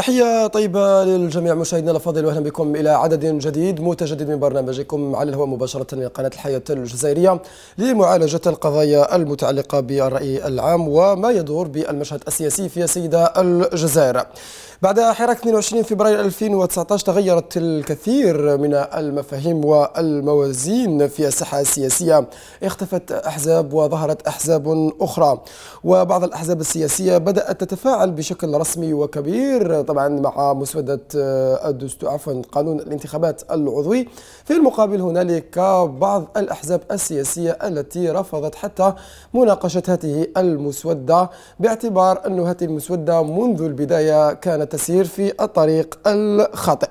تحية طيبة للجميع مشاهدينا الأفاضل وأهلا بكم إلى عدد جديد متجدد من برنامجكم على الهواء مباشرة من قناة الحياة الجزائرية لمعالجة القضايا المتعلقة بالرأي العام وما يدور بالمشهد السياسي في سيدة الجزائر. بعد حراك 22 فبراير 2019 تغيرت الكثير من المفاهيم والموازين في الساحة السياسية اختفت أحزاب وظهرت أحزاب أخرى وبعض الأحزاب السياسية بدأت تتفاعل بشكل رسمي وكبير طبعا مع مسودة آه، الدستور عفوا قانون الانتخابات العضوي في المقابل هنالك بعض الأحزاب السياسية التي رفضت حتى مناقشة هذه المسودة باعتبار أن هذه المسودة منذ البداية كانت تسير في الطريق الخاطئ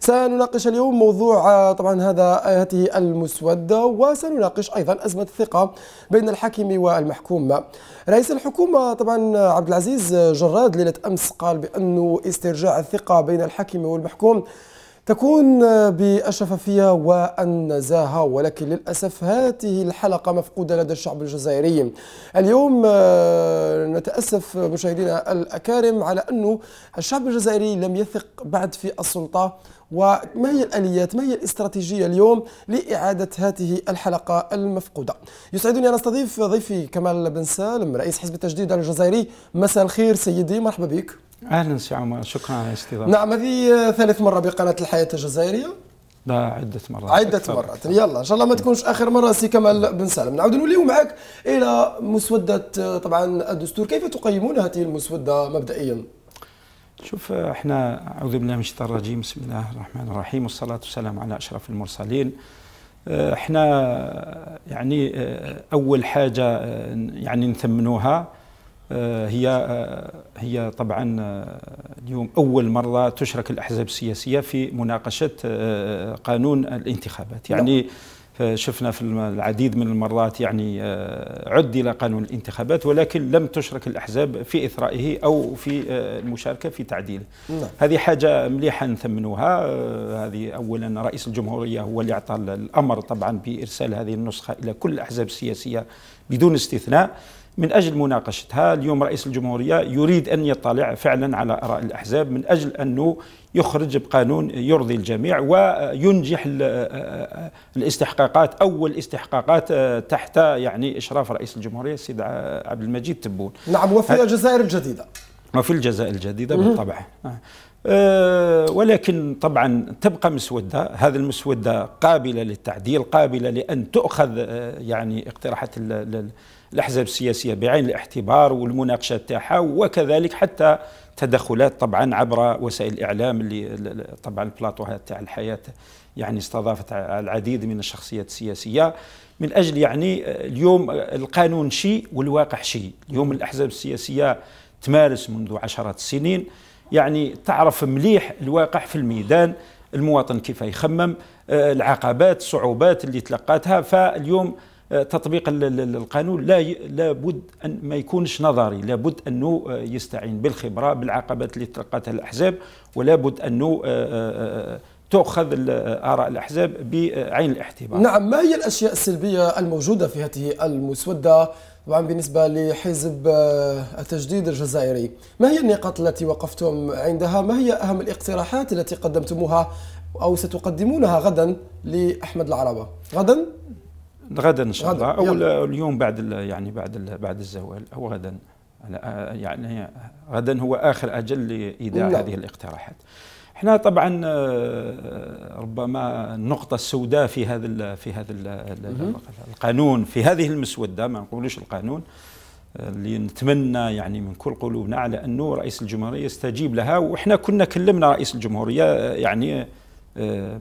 سنناقش اليوم موضوع طبعا هذا هذه المسودة وسنناقش أيضا أزمة الثقة بين الحاكم والمحكوم رئيس الحكومة طبعا عبد العزيز جراد ليلة أمس قال بأنه استرجاع الثقة بين الحاكم والمحكوم تكون بالشفافية والنزاهة ولكن للأسف هذه الحلقة مفقودة لدى الشعب الجزائري اليوم آه، نتأسف مشاهدينا الأكارم على أنه الشعب الجزائري لم يثق بعد في السلطة وما هي الاليات ما هي الاستراتيجيه اليوم لاعاده هذه الحلقه المفقوده يسعدني ان استضيف ضيفي كمال بن سالم رئيس حزب التجديد الجزائري مساء الخير سيدي مرحبا بك اهلا سي عمر شكرا على الاستضافه نعم هذه ثالث مره بقناه الحياه الجزائريه لا عدة مرات عدة أكثر مرات أكثر. يلا إن شاء الله ما تكونش آخر مرة سي كمال بن سالم نعود نوليو معك إلى مسودة طبعا الدستور كيف تقيمون هذه المسودة مبدئيا؟ شوف احنا أعوذ بالله من الشيطان الرجيم بسم الله الرحمن الرحيم والصلاة والسلام على أشرف المرسلين احنا يعني أول حاجة آه، يعني نثمنوها آه، هي آه، هي طبعا آه، اليوم اول مره تشرك الاحزاب السياسيه في مناقشه قانون الانتخابات نعم. يعني شفنا في العديد من المرات يعني عدل قانون الانتخابات ولكن لم تشرك الاحزاب في اثرائه او في المشاركه في تعديله. نعم. هذه حاجه مليحه نثمنوها هذه اولا رئيس الجمهوريه هو اللي اعطى الامر طبعا بارسال هذه النسخه الى كل الاحزاب السياسيه بدون استثناء. من أجل مناقشتها اليوم رئيس الجمهورية يريد أن يطلع فعلا على آراء الأحزاب من أجل أنه يخرج بقانون يرضي الجميع وينجح الاستحقاقات اول استحقاقات تحت يعني اشراف رئيس الجمهوريه السيد عبد المجيد تبون نعم وفي الجزائر الجديده وفي الجزائر الجديده بالطبع آه. آه، ولكن طبعا تبقى مسودة هذه المسودة قابلة للتعديل قابلة لأن تؤخذ آه، يعني اقتراحات الاحزاب السياسيه بعين الاعتبار والمناقشه تاعها وكذلك حتى تدخلات طبعا عبر وسائل الاعلام اللي طبعا البلاطو تاع الحياه يعني استضافت العديد من الشخصيات السياسيه من اجل يعني آه، اليوم آه، القانون شيء والواقع شيء، اليوم الاحزاب السياسيه تمارس منذ عشرات السنين يعني تعرف مليح الواقع في الميدان المواطن كيف يخمم آه، العقبات الصعوبات اللي تلقاتها فاليوم تطبيق القانون لا لابد ان ما يكونش نظري لابد انه آه، يستعين بالخبره بالعقبات اللي تلقتها الاحزاب ولابد انه آه، آه، تؤخذ اراء الاحزاب بعين الاعتبار. نعم ما هي الاشياء السلبيه الموجوده في هذه المسوده طبعا بالنسبه لحزب التجديد الجزائري، ما هي النقاط التي وقفتم عندها؟ ما هي اهم الاقتراحات التي قدمتموها او ستقدمونها غدا لاحمد العربه؟ غدا غدا ان شاء الله او اليوم بعد يعني بعد بعد الزوال او غدا يعني غدا هو اخر اجل لايداع نعم. هذه الاقتراحات احنا طبعا آه، ربما النقطه السوداء في هذا في هذا القانون في هذه المسوده ما نقولوش القانون اللي آه، نتمنى يعني من كل قلوبنا على انه رئيس الجمهوريه يستجيب لها واحنا كنا كلمنا رئيس الجمهوريه آه، يعني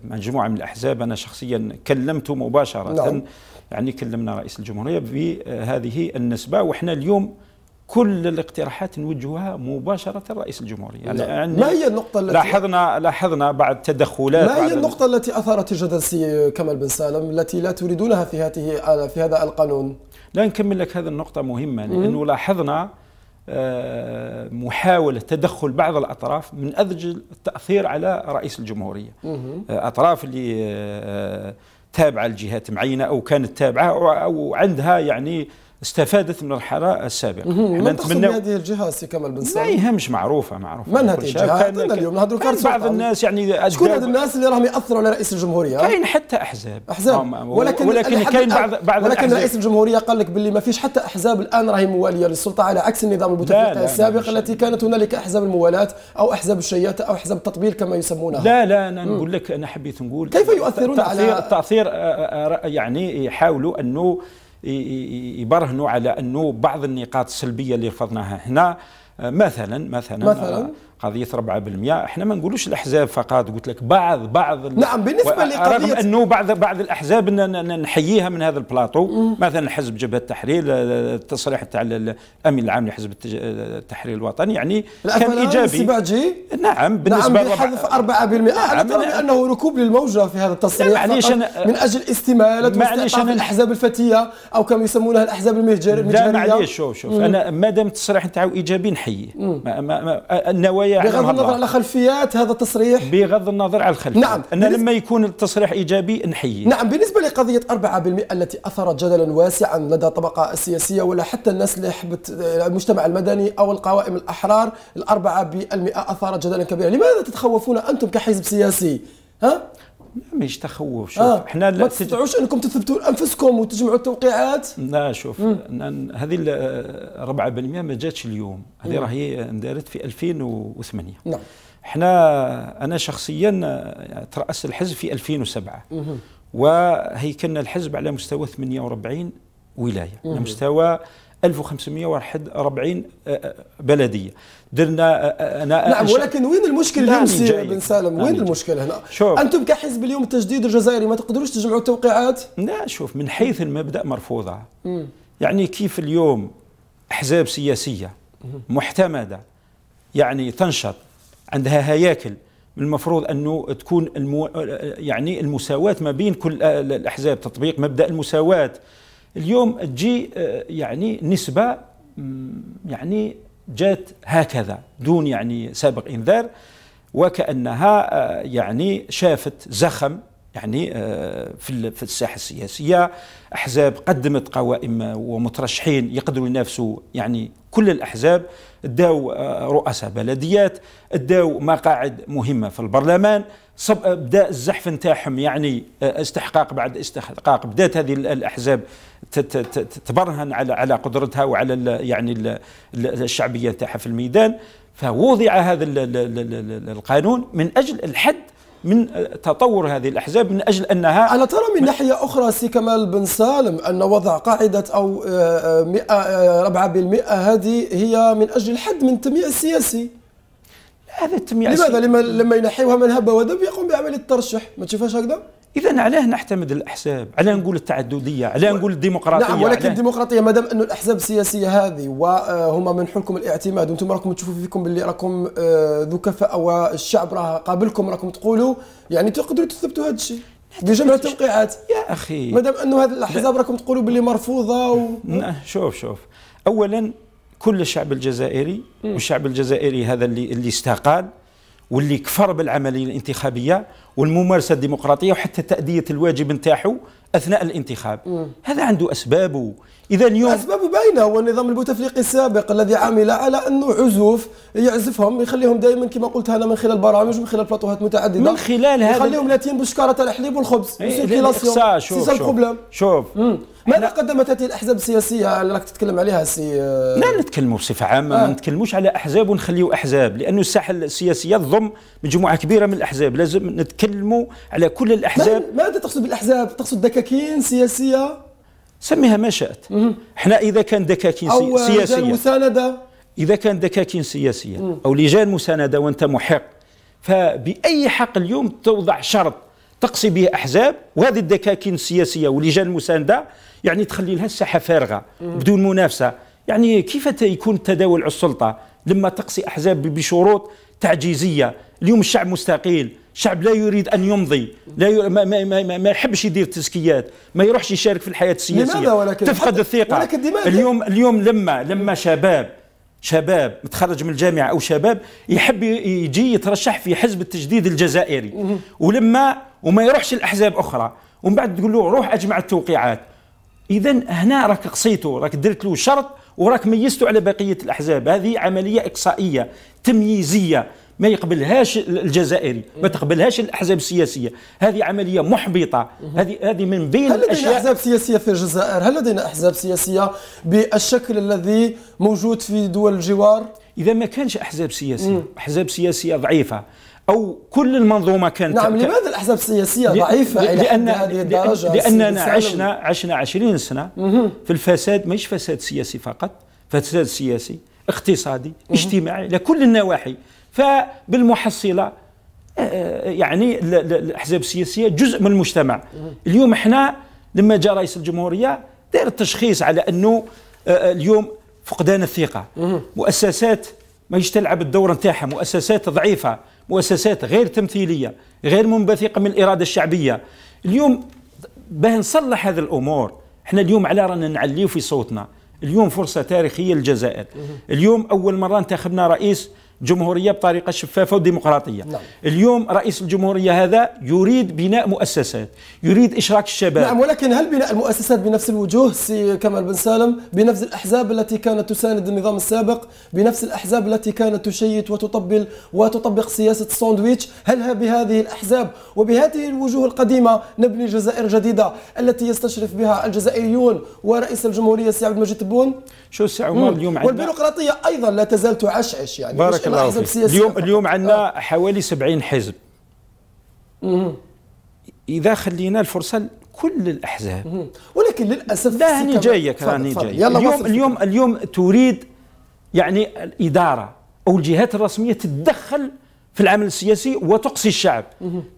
مجموعة آه، من الأحزاب أنا شخصيا كلمت مباشرة نعم. يعني كلمنا رئيس الجمهورية بهذه النسبة وإحنا اليوم كل الاقتراحات نوجهها مباشرة لرئيس الجمهورية يعني, نعم. يعني ما هي النقطة التي لاحظنا لاحظنا بعد تدخلات ما هي النقطة التي أثارت الجدل كمال بن سالم التي لا تريدونها في هذه في هذا القانون؟ لا نكمل لك هذه النقطة مهمة لأنه لاحظنا آه، محاولة تدخل بعض الأطراف من أجل التأثير على رئيس الجمهورية آه، أطراف اللي آه، تابعة لجهات معينة أو كانت تابعة أو عندها يعني استفادت من الحراء السابق يعني من نتمنى هذه الجهه سي كمال بن سالم ما يهمش معروفه معروفه من هذه الجهه كان اليوم نهضروا كارت بعض الناس يعني شكون هاد الناس اللي راهم ياثروا على رئيس الجمهوريه كاين حتى احزاب احزاب ولكن ولكن كاين بعض بعض ولكن رئيس الجمهوريه قال لك باللي ما فيش حتى احزاب الان راهي مواليه للسلطه على عكس النظام البوتفليقي السابق التي كانت هنالك احزاب الموالاه او احزاب الشياطه او احزاب التطبيل كما يسمونها لا لا انا نقول لك انا حبيت نقول كيف يؤثرون على التاثير آه، آه، آه، يعني يحاولوا انه يبرهنوا على انه بعض النقاط السلبيه اللي رفضناها هنا آه، مثلا مثلا, آه، مثلاً قضيه 4% احنا ما نقولوش الاحزاب فقط قلت لك بعض بعض نعم بالنسبه لقضيه رغم انه بعض بعض الاحزاب نحييها من هذا البلاطو مثلا حزب جبهه التحرير التصريح تاع الامين العام لحزب التحرير الوطني يعني كان ايجابي نعم،, نعم بالنسبه نعم بحذف 4% نعم ترى انه ركوب للموجه في هذا التصريح يعني من اجل استماله معليش انا الاحزاب الفتيه او كما يسمونها الاحزاب المهجريه لا معليش شوف شوف انا ما دام التصريح نتاعو ايجابي نحييه النوايا القضايا بغض النظر على خلفيات هذا التصريح بغض النظر على الخلفيات نعم أن لما يكون التصريح إيجابي نحييه نعم بالنسبة لقضية 4% التي أثرت جدلا واسعا لدى الطبقة السياسية ولا حتى الناس اللي حبت المجتمع المدني أو القوائم الأحرار الأربعة بالمئة أثارت جدلا كبيرا لماذا تتخوفون أنتم كحزب سياسي ها ماهيش تخوف شوف آه. احنا ما تستطيعوش انكم تثبتوا انفسكم وتجمعوا التوقيعات لا شوف هذه 4% ما جاتش اليوم هذه نعم. راهي اندارت في 2008 نعم احنا انا شخصيا آه، تراس الحزب في 2007 وهيكلنا الحزب على مستوى 48 ولايه على مستوى 1541 آه، آه، بلديه درنا آه، انا نعم ولكن وين المشكل نعم، اليوم سي بن سالم وين نعم، المشكل هنا شوف انتم كحزب اليوم التجديد الجزائري ما تقدروش تجمعوا التوقيعات لا شوف من حيث المبدا مرفوضه مم. يعني كيف اليوم احزاب سياسيه محتمده يعني تنشط عندها هياكل المفروض انه تكون المو... يعني المساواه ما بين كل الاحزاب تطبيق مبدا المساواه اليوم تجي آه، يعني نسبة يعني جات هكذا دون يعني سابق إنذار وكأنها آه، يعني شافت زخم يعني آه، في الساحه السياسيه احزاب قدمت قوائم ومترشحين يقدروا ينافسوا يعني كل الاحزاب داو رؤساء بلديات داو مقاعد مهمه في البرلمان صب بدا الزحف نتاعهم يعني آه، استحقاق بعد استحقاق بدات هذه الاحزاب تبرهن على على قدرتها وعلى ال يعني ال الشعبيه نتاعها في الميدان فوضع هذا ال القانون من اجل الحد من آه، تطور هذه الاحزاب من اجل انها على ترى من ناحيه اخرى سي كمال بن سالم ان وضع قاعده او 100 آه، 4% هذه هي من اجل الحد من التمييع السياسي هذا التمييع لماذا لما لما ينحيوها من هب ودب يقوم بعمليه الترشح ما تشوفهاش هكذا؟ اذا علاه نعتمد الاحزاب؟ علاه نقول التعدديه؟ علاه نقول الديمقراطيه؟ نعم ولكن علاه... الديمقراطيه ما دام انه الاحزاب السياسيه هذه وهما من حولكم الاعتماد وانتم راكم تشوفوا فيكم باللي راكم آه، ذو كفاءه والشعب راه قابلكم راكم تقولوا يعني تقدروا تثبتوا هذا الشيء بجمع التوقيعات يا اخي ما دام انه هذه الاحزاب راكم تقولوا باللي مرفوضه و... شوف شوف اولا كل الشعب الجزائري والشعب الجزائري هذا اللي اللي استقال واللي كفر بالعمليه الانتخابيه والممارسه الديمقراطيه وحتى تاديه الواجب نتاعو اثناء الانتخاب مم. هذا عنده اسبابه اذا اليوم اسبابه باينه هو النظام البوتفليقي السابق الذي عمل على انه عزوف يعزفهم يخليهم دائما كما قلت انا من خلال برامج ومن خلال بلاطوهات متعدده من خلال هذا يخليهم لاتين بشكاره تاع الحليب والخبز إيه، سي شوف شوف, شوف, شوف, شوف, شوف ماذا قدمت هذه الاحزاب السياسيه اللي راك تتكلم عليها سي لا نتكلموا بصفه عامه آه. ما نتكلموش على احزاب ونخليو احزاب لانه الساحه السياسيه تضم مجموعه كبيره من الاحزاب لازم نتكلموا على كل الاحزاب ماذا تقصد بالاحزاب تقصد دكاكين سياسيه سميها ما شئت احنا اذا كان دكاكين أو سياسيه او مسانده اذا كان دكاكين سياسيه او لجان مسانده وانت محق فباي حق اليوم توضع شرط تقصي به احزاب وهذه الدكاكين السياسيه واللجان المسانده يعني تخلي لها الساحه فارغه بدون منافسه يعني كيف يكون التداول على السلطه لما تقصي احزاب بشروط تعجيزيه اليوم الشعب مستقيل الشعب لا يريد ان يمضي لا ي... ما, ما, ما, ما يحبش يدير تزكيات ما يروحش يشارك في الحياه السياسيه لماذا ولكن تفقد الثقه ولكن اليوم اليوم لما لما شباب شباب متخرج من الجامعه او شباب يحب يجي يترشح في حزب التجديد الجزائري ولما وما يروحش لاحزاب اخرى ومن بعد تقول له روح اجمع التوقيعات اذا هنا راك قصيته راك درت له شرط وراك ميزته على بقيه الاحزاب هذه عمليه اقصائيه تمييزيه ما يقبلهاش الجزائري ما تقبلهاش الاحزاب السياسيه هذه عمليه محبطه هذه هذه من بين هل لدينا احزاب سياسيه في الجزائر هل لدينا احزاب سياسيه بالشكل الذي موجود في دول الجوار اذا ما كانش احزاب سياسيه احزاب سياسيه ضعيفه او كل المنظومه كانت نعم لماذا الاحزاب السياسيه ضعيفه لان لاننا عشنا عشنا 20 سنه في الفساد مش فساد سياسي فقط فساد سياسي اقتصادي مه. اجتماعي لكل النواحي فبالمحصله آه، آه، يعني الاحزاب السياسيه جزء من المجتمع اليوم احنا لما جاء رئيس الجمهوريه دار التشخيص على انه آه، اليوم فقدان الثقه مؤسسات ما تلعب الدور نتاعها مؤسسات ضعيفه مؤسسات غير تمثيلية غير منبثقة من الإرادة الشعبية اليوم باه نصلح هذه الأمور احنا اليوم على رانا نعليو في صوتنا اليوم فرصة تاريخية للجزائر اليوم أول مرة انتخبنا رئيس جمهوريه بطريقه شفافه وديمقراطيه نعم. اليوم رئيس الجمهوريه هذا يريد بناء مؤسسات يريد اشراك الشباب نعم ولكن هل بناء المؤسسات بنفس الوجوه سي كمال بن سالم بنفس الاحزاب التي كانت تساند النظام السابق بنفس الاحزاب التي كانت تشيد وتطبل وتطبق سياسه الساندويتش هل بهذه الاحزاب وبهذه الوجوه القديمه نبني جزائر جديده التي يستشرف بها الجزائريون ورئيس الجمهوريه سي عبد المجيد تبون شو سي عمر اليوم عندنا والبيروقراطيه ايضا لا تزال تعشعش يعني بارك الله فيك اليوم اليوم عندنا آه. حوالي 70 حزب مم. اذا خلينا الفرصه لكل الاحزاب مم. ولكن للاسف لا هاني جايك هاني يلا اليوم اليوم اليوم تريد يعني الاداره او الجهات الرسميه تتدخل في العمل السياسي وتقصي الشعب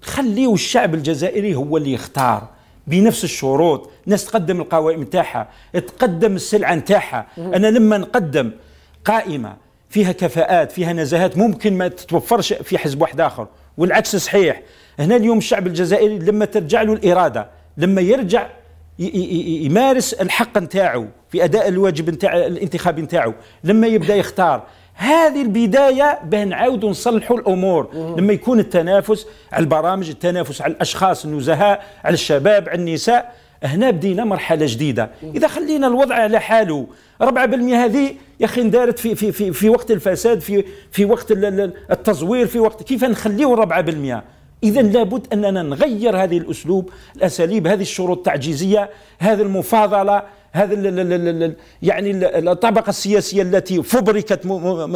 خليه الشعب الجزائري هو اللي يختار بنفس الشروط ناس تقدم القوائم نتاعها تقدم السلعه نتاعها انا لما نقدم قائمه فيها كفاءات فيها نزاهات ممكن ما تتوفرش في حزب واحد اخر والعكس صحيح هنا اليوم الشعب الجزائري لما ترجع له الاراده لما يرجع يمارس الحق نتاعو في اداء الواجب نتاع الانتخاب نتاعو لما يبدا يختار هذه البدايه باه نعاودوا نصلحوا الامور لما يكون التنافس على البرامج التنافس على الاشخاص النزهاء على الشباب على النساء هنا بدينا مرحله جديده اذا خلينا الوضع على حاله 4% هذه يا اخي اندارت في في في في وقت الفساد في في وقت التزوير في وقت كيف نخليه 4% اذا لابد اننا نغير هذه الاسلوب الاساليب هذه الشروط التعجيزيه هذه المفاضله هذا يعني الطبقة السياسية التي فبركت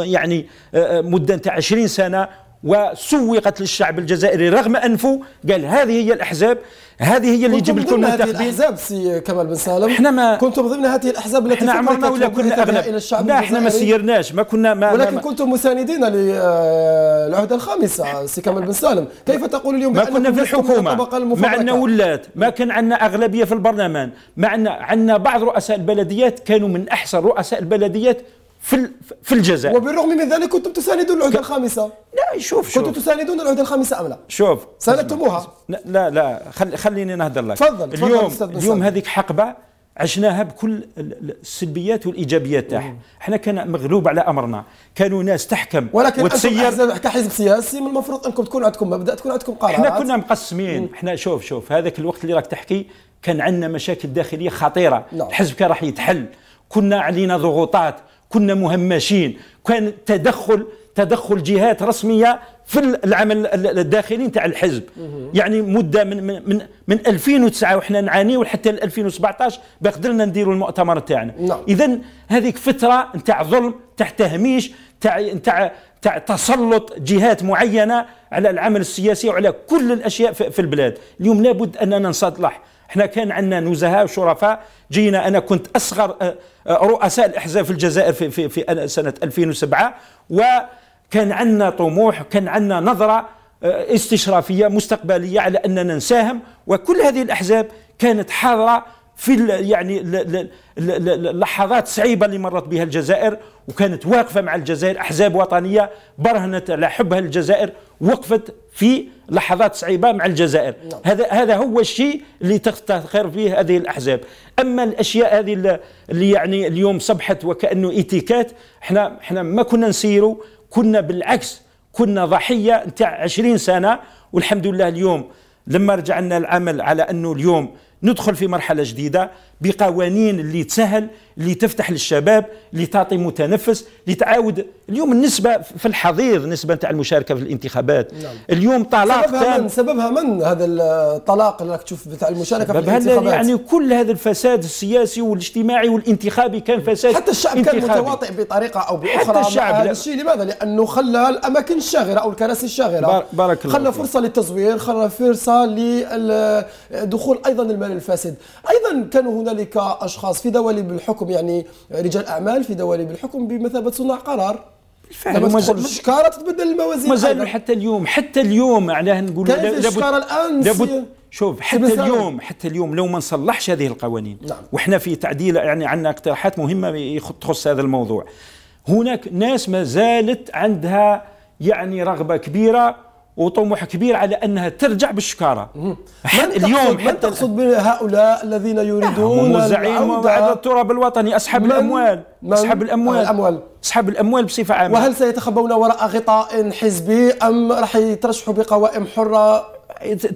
يعني آه، آه، مدة 20 سنة وسوقت للشعب الجزائري رغم انفه قال هذه هي الاحزاب هذه هي اللي جبت لكم هذه الاحزاب سي كمال بن سالم احنا ما كنتم ضمن هذه الاحزاب التي احنا عمرنا ولا كنا اغلب الى الشعب لا احنا ما سيرناش ما كنا ما ولكن ما كنتم مساندين للعهده آه، الخامسه سي كمال بن سالم كيف تقول اليوم ما كنا في الحكومه ما عندنا ولات ما كان عندنا اغلبيه في البرلمان ما عندنا عندنا بعض رؤساء البلديات كانوا من احسن رؤساء البلديات في في الجزائر وبالرغم من ذلك كنتم تساندون العهده الخامسه لا شوف شوف كنتوا تساندون العهده الخامسه ام لا؟ شوف ساندتموها لا لا خل خليني نهدر لك تفضل اليوم اليوم هذيك حقبه عشناها بكل السلبيات والايجابيات تاعها احنا كان مغلوب على امرنا كانوا ناس تحكم ولكن وتسير كحزب سياسي من المفروض انكم تكون عندكم مبدا تكون عندكم قرارات احنا كنا مقسمين مم. احنا شوف شوف هذاك الوقت اللي راك تحكي كان عندنا مشاكل داخليه خطيره لا. نعم. الحزب كان راح يتحل كنا علينا ضغوطات كنا مهمشين كان تدخل تدخل جهات رسميه في العمل الداخلي نتاع الحزب يعني مده من من من 2009 وحنا نعانيو حتى 2017 بقدرنا قدرنا نديروا المؤتمر تاعنا نعم. اذا هذيك فتره نتاع ظلم تاع تهميش تاع نتاع تاع تسلط جهات معينه على العمل السياسي وعلى كل الاشياء في البلاد اليوم لابد اننا نصلح احنا كان عندنا نزهاء وشرفاء جينا انا كنت اصغر آه، آه، رؤساء الاحزاب في الجزائر في في, في سنه 2007 و كان عندنا طموح كان عندنا نظرة آه، استشرافية مستقبلية على أننا نساهم وكل هذه الأحزاب كانت حاضرة في يعني اللحظات الصعيبة اللي مرت بها الجزائر وكانت واقفة مع الجزائر أحزاب وطنية برهنت على حبها للجزائر وقفت في لحظات صعيبة مع الجزائر نعم. هذا هذا هو الشيء اللي تفتخر فيه هذه الأحزاب أما الأشياء هذه اللي يعني اليوم صبحت وكأنه إتيكات احنا احنا ما كنا نسيروا كنا بالعكس كنا ضحيه نتاع 20 سنه والحمد لله اليوم لما رجعنا العمل على انه اليوم ندخل في مرحله جديده بقوانين اللي تسهل اللي تفتح للشباب اللي تعطي متنفس اللي تعاود اليوم النسبه في الحضيض نسبه نتاع المشاركه في الانتخابات نعم. اليوم طلاق سببها من سببها من هذا الطلاق اللي راك تشوف نتاع المشاركه في الانتخابات يعني كل هذا الفساد السياسي والاجتماعي والانتخابي كان فساد حتى الشعب انتخابي. كان متواطئ بطريقه او باخرى حتى الشعب هذا الشيء لماذا لانه خلى الاماكن الشاغره او الكراسي الشاغره بارك الله خلى فرصه للتزوير خلى فرصه لدخول ايضا المال الفاسد ايضا كانوا هنالك اشخاص في دواليب الحكم يعني رجال اعمال في دواليب الحكم بمثابه صناع قرار بالفعل لما تدخل الشكاره تتبدل الموازين ما حتى اليوم حتى اليوم معناها نقول كيف الشكاره الان لابد شوف حتى اليوم حتى اليوم لو ما نصلحش هذه القوانين نعم. وحنا في تعديل يعني عندنا اقتراحات مهمه تخص هذا الموضوع هناك ناس ما زالت عندها يعني رغبه كبيره وطموح كبير على انها ترجع بالشكاره حتى اليوم حتى تقصد هؤلاء الذين يريدون زعيم بعد التراب الوطني اصحاب آه، الاموال اسحب الاموال الاموال اصحاب الاموال بصفه عامه وهل سيتخبون وراء غطاء حزبي ام راح يترشحوا بقوائم حره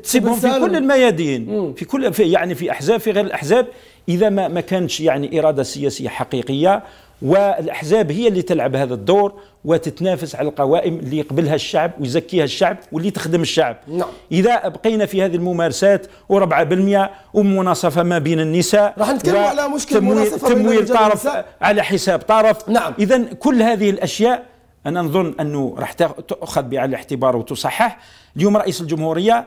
تسيبهم في كل الميادين في كل في يعني في احزاب في غير الاحزاب اذا ما ما كانش يعني اراده سياسيه حقيقيه والاحزاب هي اللي تلعب هذا الدور وتتنافس على القوائم اللي يقبلها الشعب ويزكيها الشعب واللي تخدم الشعب نعم. اذا بقينا في هذه الممارسات و4% ومناصفه ما بين النساء راح نتكلموا على مشكل تمويل, تمويل طرف على حساب طرف نعم. اذا كل هذه الاشياء انا نظن انه راح تاخذ بعين الاعتبار وتصحح اليوم رئيس الجمهوريه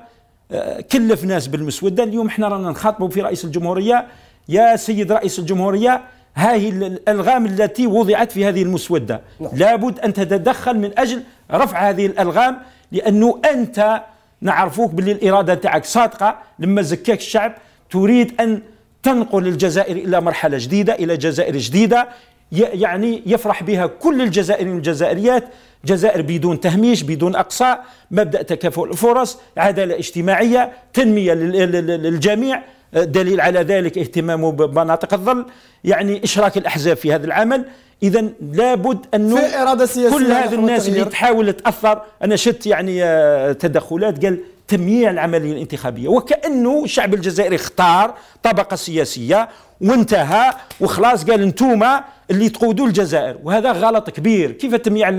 آه، كلف ناس بالمسوده اليوم احنا رانا نخاطبوا في رئيس الجمهوريه يا سيد رئيس الجمهورية هذه الألغام التي وضعت في هذه المسودة لا. نعم. لابد أن تتدخل من أجل رفع هذه الألغام لأنه أنت نعرفوك باللي الإرادة تاعك صادقة لما زكاك الشعب تريد أن تنقل الجزائر إلى مرحلة جديدة إلى جزائر جديدة يعني يفرح بها كل الجزائريين والجزائريات جزائر بدون تهميش بدون أقصاء مبدأ تكافؤ الفرص عدالة اجتماعية تنمية للجميع دليل على ذلك اهتمامه بمناطق الظل يعني إشراك الأحزاب في هذا العمل إذا لابد أنه في إرادة سياسية كل هذه الناس اللي تحاول تأثر أنا شفت يعني آه، تدخلات قال تمييع العملية الانتخابية وكأنه الشعب الجزائري اختار طبقة سياسية وانتهى وخلاص قال انتوما اللي تقودوا الجزائر وهذا غلط كبير كيف تميع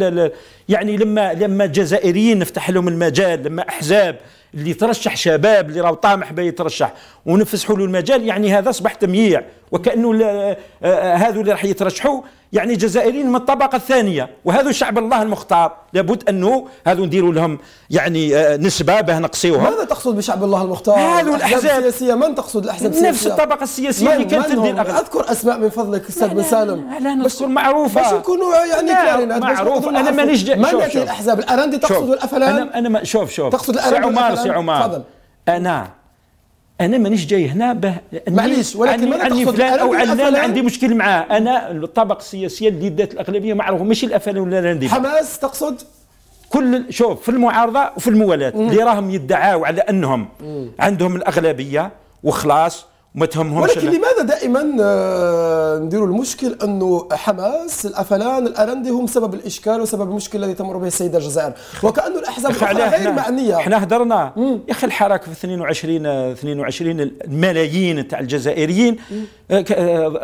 يعني لما لما الجزائريين نفتح لهم المجال لما احزاب اللي ترشح شباب اللي راهو طامح بيترشح ونفسحوا له المجال يعني هذا اصبح تمييع وكانه آه، آه، هذو اللي راح يترشحوا يعني جزائريين من الطبقه الثانيه وهذا شعب الله المختار لابد انه هذو نديروا لهم يعني آه، نسبه باه نقصيوها ماذا تقصد بشعب الله المختار هذو الاحزاب السياسيه من تقصد الاحزاب السياسيه نفس الطبقه السياسيه اللي كانت تدير الأغلب. اذكر اسماء من فضلك استاذ بن سالم لا نذكر معروفه بس نكونوا يعني كلارين معروف انا مانيش من هذه الاحزاب الاراندي تقصد الافلام انا انا شوف شوف تقصد الاراندي سي عمار سي عمر انا انا مانيش جاي هنا به معليش ولكن ما فلان او علان عندي مشكل معاه انا الطبقه السياسيه اللي ذات الاغلبيه معروفه ماشي الافلان ولا الهندي حماس تقصد كل شوف في المعارضه وفي الموالاه اللي راهم يدعاو على انهم مم. عندهم الاغلبيه وخلاص ما تهمهمش ولكن لماذا دائما آه، نديروا المشكل انه حماس الافلان الارندي هم سبب الاشكال وسبب المشكل الذي تمر به السيده الجزائر وكانه الاحزاب الاخرى غير معنيه احنا هدرنا يا اخي الحراك في 22 22 آه، الملايين تاع الجزائريين آه،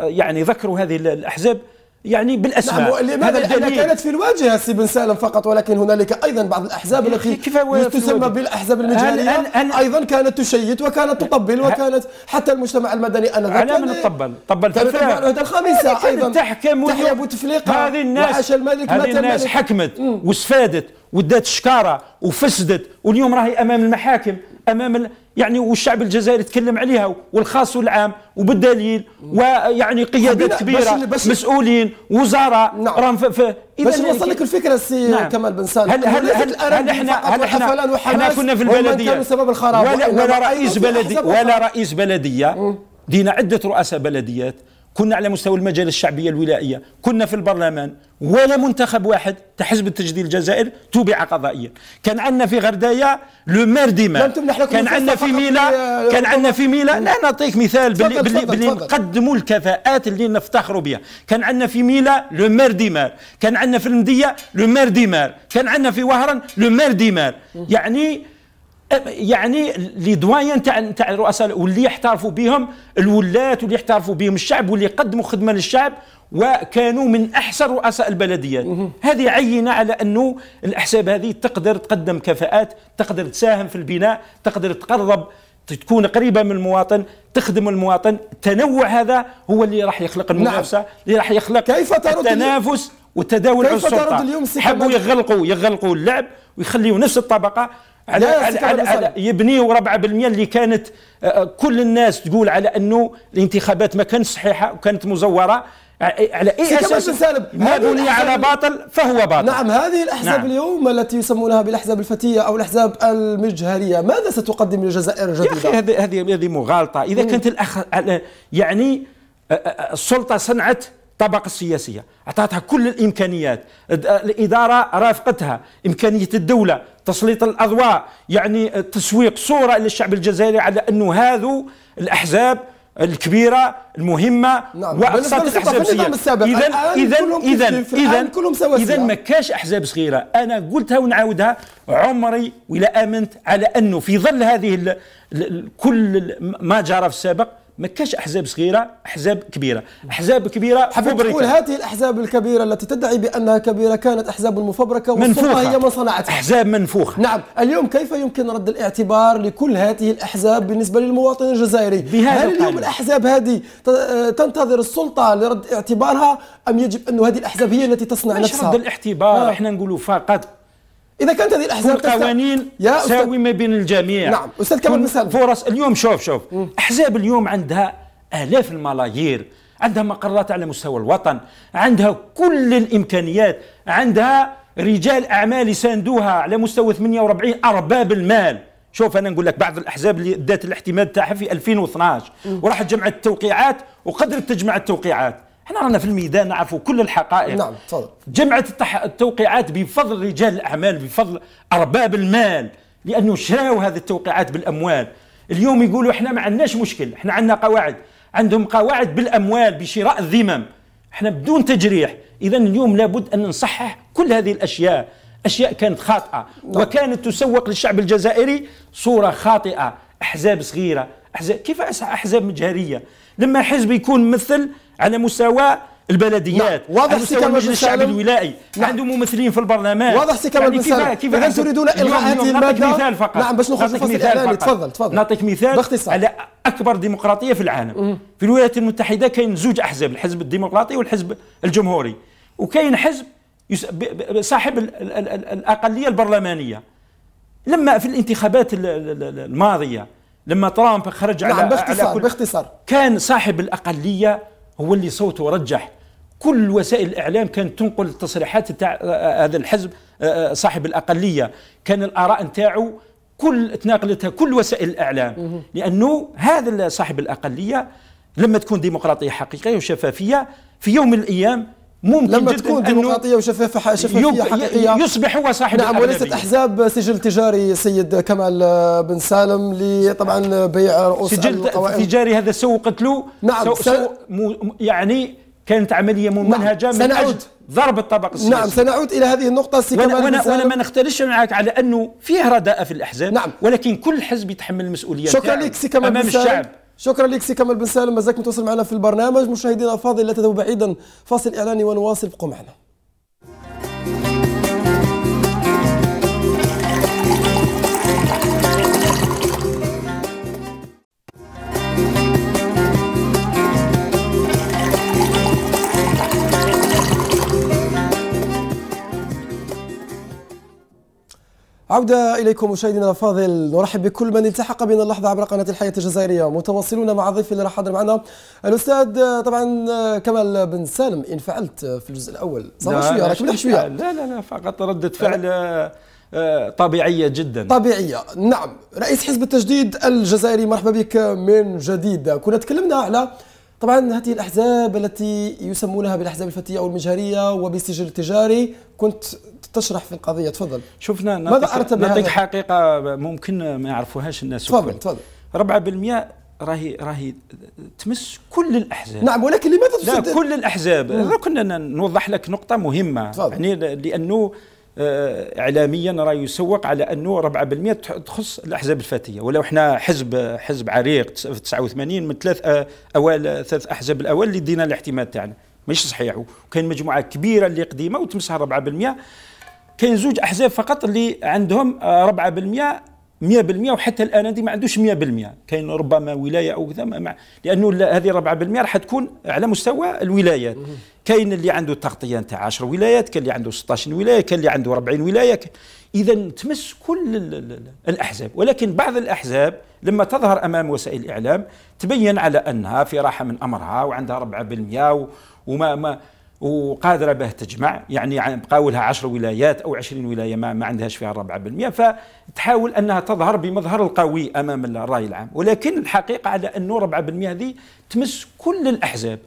يعني ذكروا هذه الاحزاب يعني بالاسماء نعم هذا الدليل كانت في الواجهه سي بن سالم فقط ولكن هنالك ايضا بعض الاحزاب التي تسمى بالاحزاب المجانيه ايضا كانت تشيد وكانت تطبل وكانت حتى المجتمع المدني انا على من تطبل طبل الفرقه الخامسه إيه، ايضا تحكم تحيا بوتفليقه هذه الناس وعاش الملك هذه الناس حكمت وسفادت ودات الشكاره وفسدت واليوم راهي امام المحاكم امام يعني والشعب الجزائري تكلم عليها والخاص والعام وبالدليل ويعني قيادات كبيره بس مسؤولين وزراء نعم راهم باش نوصل لك الفكره سي نعم كمال بن سالم هل هل هل, هل احنا هل احنا, احنا كنا في البلديه سبب الخراب ولا, ولا رئيس بلدي ولا رئيس بلديه دينا عده رؤساء بلديات كنا على مستوى المجال الشعبية الولائية كنا في البرلمان ولا منتخب واحد تحزب حزب التجديد الجزائر توبع قضائيا كان عندنا في غردايا لو مير ديما آه، كان عندنا في ميلا كان عندنا في ميلا لا نعطيك مثال باللي, باللي, باللي نقدموا الكفاءات اللي نفتخروا بها كان عندنا في ميلا لو مير ديمار كان عندنا في المديه لو مير ديمار كان عندنا في وهران لو مير ديمار يعني يعني لي دوايان تاع تاع الرؤساء واللي يحترفوا بهم الولات واللي يحترفوا بهم الشعب واللي يقدموا خدمه للشعب وكانوا من احسن رؤساء البلديات هذه عينه على انه الاحساب هذه تقدر تقدم كفاءات تقدر تساهم في البناء تقدر تقرب تكون قريبة من المواطن تخدم المواطن التنوع هذا هو اللي راح يخلق نعم. المنافسة نعم. اللي راح يخلق كيف ترد التنافس والتداول على السلطه اليوم حبوا يغلقوا يغلقوا اللعب ويخليوا نفس الطبقه على, على, على, على يبنيوا 4% اللي كانت آه، آه، كل الناس تقول على انه الانتخابات ما كانت صحيحه وكانت مزوره على اي اساس سالب ما بني على باطل فهو باطل نعم هذه الاحزاب نعم. اليوم التي يسمونها بالاحزاب الفتيه او الاحزاب المجهريه ماذا ستقدم للجزائر الجديده يا اخي هذه هذه مغالطه اذا كانت الاخ يعني آه، السلطه صنعت الطبقة السياسية أعطتها كل الإمكانيات آه، الإدارة رافقتها إمكانية الدولة تسليط الأضواء يعني آه، تسويق صورة للشعب الجزائري على أنه هذو الأحزاب الكبيره المهمه نعم. واقساط الاحزاب اذا اذا اذا اذا اذا ما كاش احزاب صغيره انا قلتها ونعاودها عمري ولا امنت على انه في ظل هذه كل ما جرى في السابق ما كاش احزاب صغيره احزاب كبيره احزاب كبيره فبركه تقول هذه الاحزاب الكبيره التي تدعي بانها كبيره كانت احزاب مفبركه والسلطه هي من صنعتها احزاب منفوخه نعم اليوم كيف يمكن رد الاعتبار لكل هذه الاحزاب بالنسبه للمواطن الجزائري هل اليوم القانون. الاحزاب هذه آه، تنتظر السلطه لرد اعتبارها ام يجب ان هذه الاحزاب هي التي تصنع نفسها رد الاعتبار نعم. احنا نقولوا فقط اذا كانت هذه الاحزاب القوانين تساوي ما بين الجميع نعم استاذ كمال مثال فرص اليوم شوف شوف احزاب اليوم عندها الاف الملايير عندها مقرات على مستوى الوطن عندها كل الامكانيات عندها رجال اعمال يساندوها على مستوى 48 ارباب المال شوف انا نقول لك بعض الاحزاب اللي ذات الاحتمال تاعها في 2012 وراحت جمعت التوقيعات وقدرت تجمع التوقيعات احنا رانا في الميدان نعرفوا كل الحقائق نعم تفضل جمعت التح... التوقيعات بفضل رجال الاعمال بفضل ارباب المال لانه شراوا هذه التوقيعات بالاموال اليوم يقولوا احنا ما عندناش مشكل احنا عندنا قواعد عندهم قواعد بالاموال بشراء الذمم احنا بدون تجريح اذا اليوم لابد ان نصحح كل هذه الاشياء اشياء كانت خاطئه نعم. وكانت تسوق للشعب الجزائري صوره خاطئه احزاب صغيره احزاب كيف احزاب مجهريه لما حزب يكون ممثل على مستوى البلديات نعم. واضح سي كمال بن الشعب الولائي نعم. عنده ممثلين في البرلمان واضح سي كمال بن سالم اذا تريدون الغاء نعم، هذه الماده مثال فقط نعم باش نخرج نعطيك مثال فقط. تفضل تفضل نعطيك مثال باختصار على اكبر ديمقراطيه في العالم مم. في الولايات المتحده كاين زوج احزاب الحزب الديمقراطي والحزب الجمهوري وكاين حزب يس... ب... صاحب ال... ال... ال... الاقليه البرلمانيه لما في الانتخابات الماضيه لما ترامب خرج نعم باختصار على كل باختصار كان صاحب الاقليه هو اللي صوته رجح كل وسائل الاعلام كانت تنقل التصريحات تاع آه، هذا الحزب آه، آه، صاحب الاقليه كان الاراء نتاعو كل تناقلتها كل وسائل الاعلام لانه هذا صاحب الاقليه لما تكون ديمقراطيه حقيقيه وشفافيه في يوم من الايام ممكن لما جداً تكون ديمقراطيه وشفافه شفافيه حقيقيه يصبح هو صاحب نعم وليست احزاب سجل تجاري سيد كمال بن سالم لطبعا بيع رؤوس سجل تجاري هذا سوقت له نعم سو سو يعني كانت عمليه ممنهجه نعم، من سنعود. اجل ضرب الطبق السياسي نعم سنعود الى هذه النقطه سي وانا وانا, وانا ما نختلفش معك على انه فيه رداءه في الاحزاب نعم ولكن كل حزب يتحمل المسؤوليه شكرا يعني لك سي كمال امام الشعب شكرا لك سي كمال بن سالم مازالك متواصل معنا في البرنامج مشاهدينا الافاضل لا تذهبوا بعيدا فاصل اعلاني ونواصل بقوا معنا عودة إليكم مشاهدينا الفاضل نرحب بكل من التحق بنا اللحظة عبر قناة الحياة الجزائرية متواصلون مع ضيفي اللي راح حاضر معنا الأستاذ طبعا كمال بن سالم إن فعلت في الجزء الأول صار شوية راك مليح شوية لا لا لا فقط ردة فعل آه، طبيعية جدا طبيعية نعم رئيس حزب التجديد الجزائري مرحبا بك من جديد كنا تكلمنا على طبعا هذه الاحزاب التي يسمونها بالاحزاب الفتيه او المجهريه وبالسجل التجاري كنت تشرح في القضيه تفضل شفنا ماذا اردت نعطيك حقيقه ممكن ما يعرفوهاش الناس تفضل تفضل 4% راهي راهي تمس كل الاحزاب نعم ولكن لماذا لا كل الاحزاب كنا نوضح لك نقطه مهمه تفضل. يعني لانه آه، اعلاميا راه يسوق على انه 4% تخص الاحزاب الفاتيه ولو احنا حزب حزب عريق في 89 من ثلاث آه، اوائل ثلاث احزاب الاول اللي دينا الاحتمال تاعنا ماشي صحيح وكاين مجموعه كبيره اللي قديمه وتمسها 4% كاين زوج احزاب فقط اللي عندهم 4% آه، 100% وحتى الان دي ما عندوش 100% كاين ربما ولايه او كذا مع... لانه هذه 4% راح تكون على مستوى الولايات كاين اللي عنده تغطيه نتاع 10 ولايات كاين اللي عنده 16 ولايه كاين اللي عنده 40 ولايه ك... اذا تمس كل الاحزاب ولكن بعض الاحزاب لما تظهر امام وسائل الاعلام تبين على انها في راحه من امرها وعندها 4% و... وما ما وقادرة به تجمع يعني بقاولها 10 ولايات أو 20 ولاية ما, ما عندهاش فيها 4% فتحاول أنها تظهر بمظهر القوي أمام الرأي العام ولكن الحقيقة على أنه 4% هذه تمس كل الأحزاب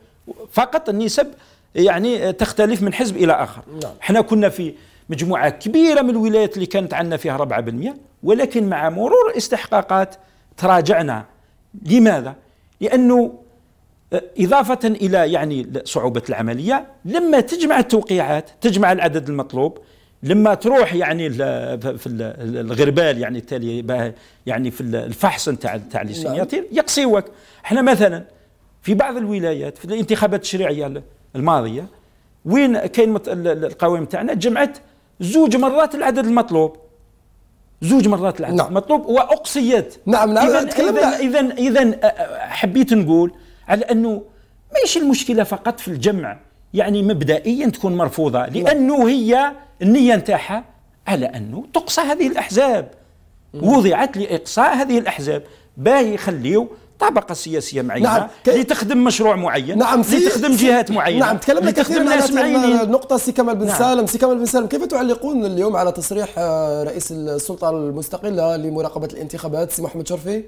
فقط النسب يعني تختلف من حزب إلى آخر نعم. احنا كنا في مجموعة كبيرة من الولايات اللي كانت عندنا فيها 4% ولكن مع مرور الاستحقاقات تراجعنا لماذا؟ لأنه إضافة إلى يعني صعوبة العملية لما تجمع التوقيعات تجمع العدد المطلوب لما تروح يعني في الغربال يعني التالي يعني في الفحص نتاع نتاع السينياتير نعم. يقصيوك احنا مثلا في بعض الولايات في الانتخابات التشريعيه الماضيه وين كاين القوائم تاعنا جمعت زوج مرات العدد المطلوب زوج مرات العدد نعم. المطلوب واقصيت نعم نعم اذا اذا حبيت نقول على أنه ماشي المشكلة فقط في الجمع يعني مبدئيا تكون مرفوضة نعم. لأنه هي النية نتاعها على أنه تقصى هذه الأحزاب وضعت لإقصاء هذه الأحزاب باه يخليو طبقة سياسية معينة نعم. لتخدم مشروع معين نعم لتخدم جهات نعم، معينة نعم تكلمنا كثيرا ناس معينين نقطة سي كمال بن نعم. سالم سي كمال بن سالم كيف تعلقون اليوم على تصريح آه، رئيس السلطة المستقلة لمراقبة الانتخابات سي محمد شرفي؟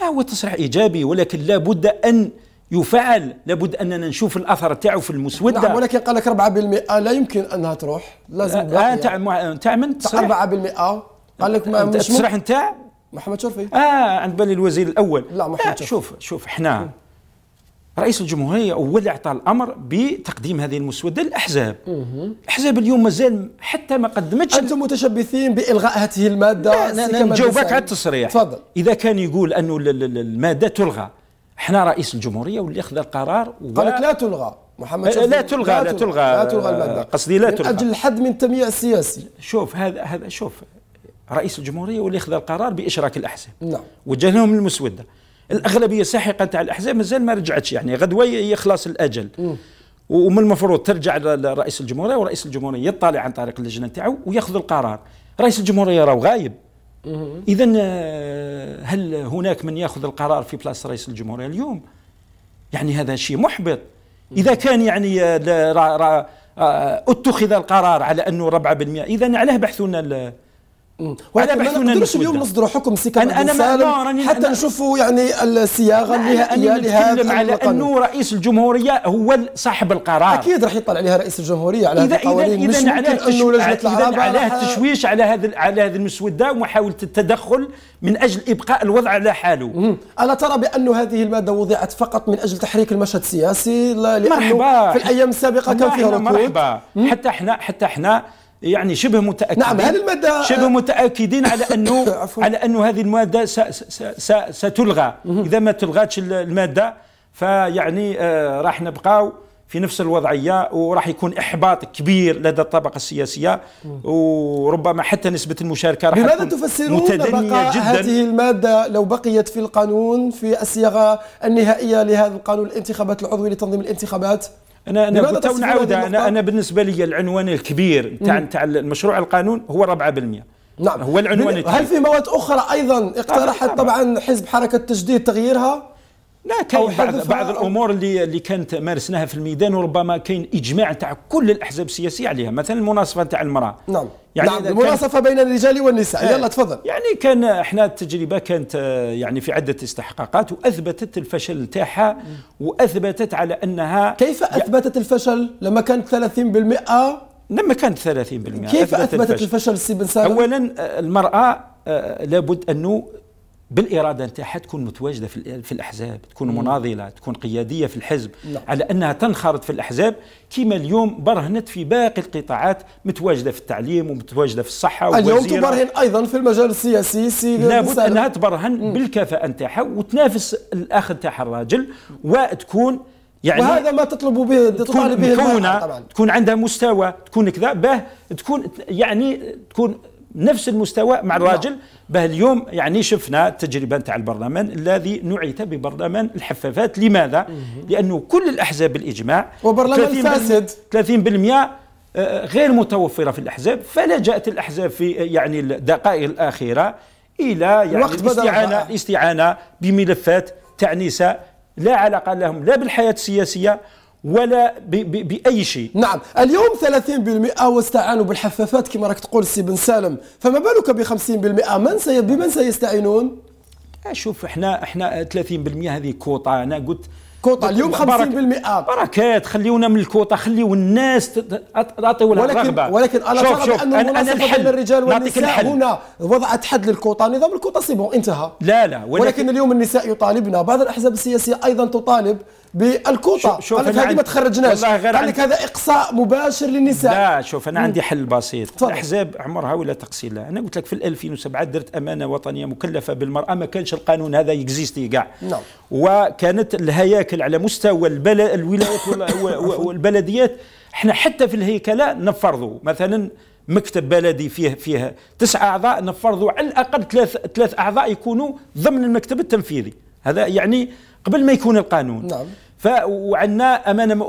لا هو تصريح إيجابي ولكن لا بد أن يفعل لابد اننا نشوف الاثر تاعو في المسوده نعم ولكن قال لك 4% آه، لا يمكن انها تروح لازم آه يعني. تاع تاع من 4% قال لك ما مش التصريح نتاع محمد شرفي اه عند بالي الوزير الاول لا محمد آه، شرفي شوف شوف احنا رئيس الجمهوريه هو اللي اعطى الامر بتقديم هذه المسوده للاحزاب الاحزاب اليوم مازال حتى ما قدمتش انتم متشبثين بالغاء هذه الماده نجاوبك على التصريح تفضل اذا كان يقول انه الماده تلغى حنا رئيس الجمهوريه واللي اخذ القرار و... قالك لا تلغى محمد لا, لا تلغى لا تلغى لا تلغى الماده قصدي لا تلغى من اجل الحد من التمييع السياسي شوف هذا هذا شوف رئيس الجمهوريه واللي اخذ القرار باشراك الاحزاب نعم وجه المسوده الاغلبيه الساحقه تاع الاحزاب مازال ما رجعتش يعني غدوه يخلص الاجل ومن المفروض ترجع لرئيس الجمهوريه ورئيس الجمهوريه يطالع عن طريق اللجنه تاعو وياخذ القرار رئيس الجمهوريه راه غايب اذا آه، هل هناك من ياخذ القرار في بلاصه رئيس الجمهوريه اليوم يعني هذا شيء محبط اذا كان يعني آه، آه، اتخذ القرار على انه 4% اذا علاه بحثونا ولكن ما نقدرش اليوم نصدر حكم سكن أنا أنا سالم حتى نشوفوا يعني الصياغه النهائيه لهذا نتكلم على انه رئيس الجمهوريه هو صاحب القرار اكيد راح يطلع عليها رئيس الجمهوريه على هذه القوانين مش ممكن انه لجنه العرب على هذا التشويش على هذا على هذه المسوده ومحاوله التدخل من اجل ابقاء الوضع على حاله الا ترى بان هذه الماده وضعت فقط من اجل تحريك المشهد السياسي لانه مرحبا. في الايام السابقه كان فيها ركود مرحبا حتى احنا حتى احنا يعني شبه متأكدين نعم هذه المادة شبه متأكدين على أنه على أنه هذه المادة ستلغى إذا ما تلغاتش المادة فيعني آه راح نبقاو في نفس الوضعية وراح يكون إحباط كبير لدى الطبقة السياسية وربما حتى نسبة المشاركة راح لماذا تفسرون بقاء هذه المادة لو بقيت في القانون في الصياغة النهائية لهذا القانون الانتخابات العضوي لتنظيم الانتخابات؟ انا انا نعاود انا انا بالنسبه لي العنوان الكبير تاع تاع المشروع القانون هو 4% نعم هو العنوان الكبير هل في مواد اخرى ايضا اقترحت طبعا حزب حركه تجديد تغييرها لا كاين بعض, بعض الامور اللي اللي كانت مارسناها في الميدان وربما كاين اجماع تاع كل الاحزاب السياسيه عليها مثلا المناصفه تاع المراه نعم يعني نعم المناصفة بين الرجال والنساء إيه. يلا تفضل يعني كان احنا التجربة كانت آه، يعني في عدة استحقاقات وأثبتت الفشل تاعها وأثبتت على أنها كيف أثبتت الفشل لما كانت 30% لما كانت 30% كيف أثبتت, أثبتت الفشل, الفشل سي بن سالم؟ أولا آه، المرأة آه، لابد أنه بالاراده نتاعها تكون متواجده في في الاحزاب، تكون مناضله، تكون قياديه في الحزب، لا. نعم. على انها تنخرط في الاحزاب كما اليوم برهنت في باقي القطاعات متواجده في التعليم ومتواجده في الصحه اليوم تبرهن ايضا في المجال السياسي سي لابد انها تبرهن مم. بالكفاءه نتاعها وتنافس الاخ نتاعها الراجل وتكون يعني وهذا ما تطلب به تطالب به طبعا تكون عندها مستوى تكون كذا باه تكون يعني تكون نفس المستوى مع نعم. الراجل به اليوم يعني شفنا التجربه نتاع البرلمان الذي نعيت ببرلمان الحفافات لماذا؟ لانه كل الاحزاب بالاجماع وبرلمان فاسد 30% آه، غير متوفره في الاحزاب فلجات الاحزاب في آه، يعني الدقائق الاخيره الى يعني وقت الاستعانه الاستعانه بملفات تعنيسه لا علاقه لهم لا بالحياه السياسيه ولا ب ب باي شيء نعم اليوم 30% واستعانوا بالحفافات كما راك تقول سي بن سالم فما بالك ب 50% من سي بمن سيستعينون آه، شوف احنا احنا 30% هذه كوطه انا قلت كوطة اليوم 50% بركات, بركات خليونا من الكوطة خليو الناس تعطيو لها ولكن الرغبة ولكن انا شوف شوف أن المناصفة بين الرجال والنساء هنا وضعت حد للكوطة نظام الكوطة سي بون انتهى لا لا ولكن, ولكن اليوم النساء يطالبنا بعض الاحزاب السياسية ايضا تطالب بالكوطة شوف قال لك هذه ما تخرجناش قال لك هذا إقصاء مباشر للنساء لا شوف أنا عندي حل بسيط الأحزاب عمرها ولا تقصير أنا قلت لك في 2007 درت أمانة وطنية مكلفة بالمرأة ما كانش القانون هذا يكزيستي كاع نعم. وكانت الهياكل على مستوى البل... الولايات والبلديات احنا حتى في الهيكلة نفرضوا مثلا مكتب بلدي فيه فيه تسعة أعضاء نفرضوا على الأقل ثلاث ثلاث أعضاء يكونوا ضمن المكتب التنفيذي هذا يعني قبل ما يكون القانون نعم فعندنا امانه م...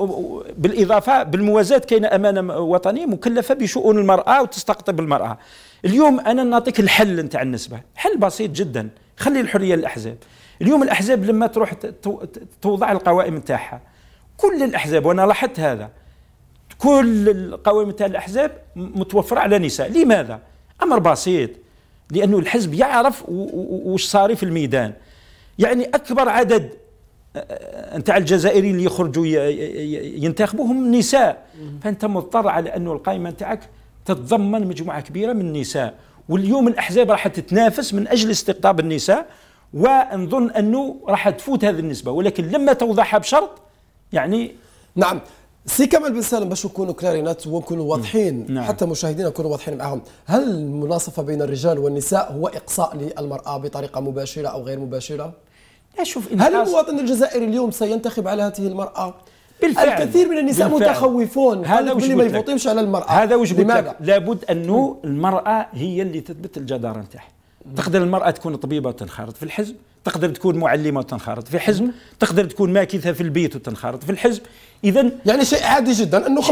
بالاضافه بالموازاه كاين امانه وطنيه مكلفه بشؤون المراه وتستقطب المراه اليوم انا نعطيك الحل نتاع النسبه حل بسيط جدا خلي الحريه للاحزاب اليوم الاحزاب لما تروح توضع القوائم نتاعها كل الاحزاب وانا لاحظت هذا كل القوائم نتاع الاحزاب متوفره على نساء لماذا امر بسيط لانه الحزب يعرف وش صاري في الميدان يعني أكبر عدد نتاع الجزائريين اللي يخرجوا ينتخبوا هم نساء فأنت مضطر على أنه القائمة نتاعك تتضمن مجموعة كبيرة من النساء واليوم الأحزاب راح تتنافس من أجل استقطاب النساء ونظن أنه راح تفوت هذه النسبة ولكن لما توضحها بشرط يعني نعم سي كمال بن سالم باش نكونوا كلارينات ونكونوا واضحين نعم. حتى مشاهدينا نكونوا واضحين معهم هل المناصفه بين الرجال والنساء هو اقصاء للمراه بطريقه مباشره او غير مباشره أشوف هل المواطن الجزائري اليوم سينتخب على هذه المرأة؟ بالفعل الكثير من النساء بالفعل. متخوفون طيب، هذا وش ما يفوتوش على المرأة هذا وش لماذا؟ لابد أنه المرأة هي اللي تثبت الجدارة نتاعها تقدر المرأة تكون طبيبة وتنخرط في الحزب تقدر تكون معلمة وتنخرط في حزب تقدر تكون ماكثة في البيت وتنخرط في الحزب إذا يعني شيء عادي جدا أنه 50%